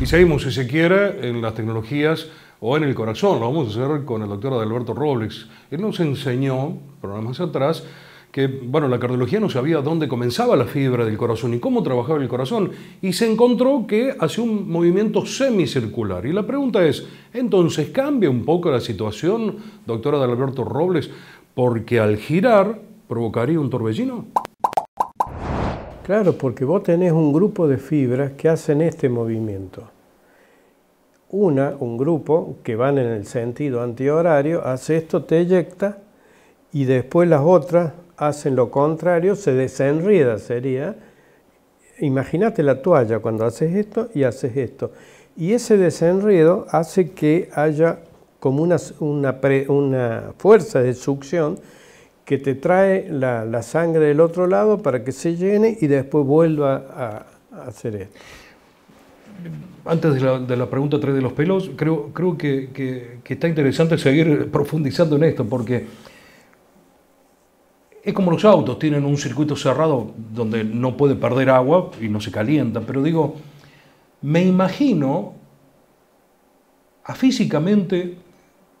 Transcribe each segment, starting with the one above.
Y seguimos, si se quiere, en las tecnologías o en el corazón. Lo vamos a hacer con el doctor Adalberto Robles. Él nos enseñó, programas atrás, que bueno, la cardiología no sabía dónde comenzaba la fibra del corazón y cómo trabajaba el corazón, y se encontró que hacía un movimiento semicircular. Y la pregunta es, entonces, ¿cambia un poco la situación, doctor Adalberto Robles, porque al girar provocaría un torbellino? Claro, porque vos tenés un grupo de fibras que hacen este movimiento. Una, un grupo que van en el sentido antihorario, hace esto, te eyecta, y después las otras hacen lo contrario, se desenrida, sería. Imagínate la toalla cuando haces esto y haces esto. Y ese desenredo hace que haya como una, una fuerza de succión que te trae la, sangre del otro lado para que se llene y después vuelva a, hacer esto. Antes de la, pregunta 3 de los pelos, creo, creo que, que, que, está interesante seguir profundizando en esto, porque es como los autos, tienen un circuito cerrado donde no puede perder agua y no se calienta, pero digo, me imagino a físicamente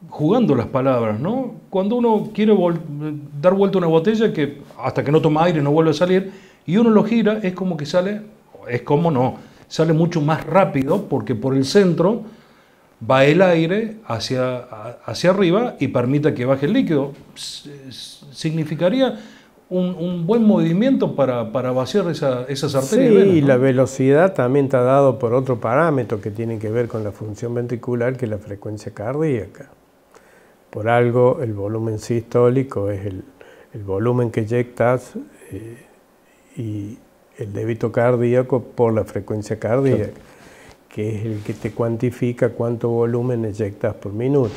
jugando las palabras, ¿no? Cuando uno quiere dar vuelta a una botella que hasta que no toma aire no vuelve a salir y uno lo gira, es como que sale, es como no, sale mucho más rápido porque por el centro va el aire hacia, hacia arriba y permita que baje el líquido. Significaría un, buen movimiento para, vaciar esa, esas arterias. Sí, y la velocidad también está dado por otro parámetro que tiene que ver con la función ventricular, que es la frecuencia cardíaca. Por algo el volumen sistólico es el, volumen que eyectas eh, y el débito cardíaco por la frecuencia cardíaca, que es el que te cuantifica cuánto volumen eyectas por minuto.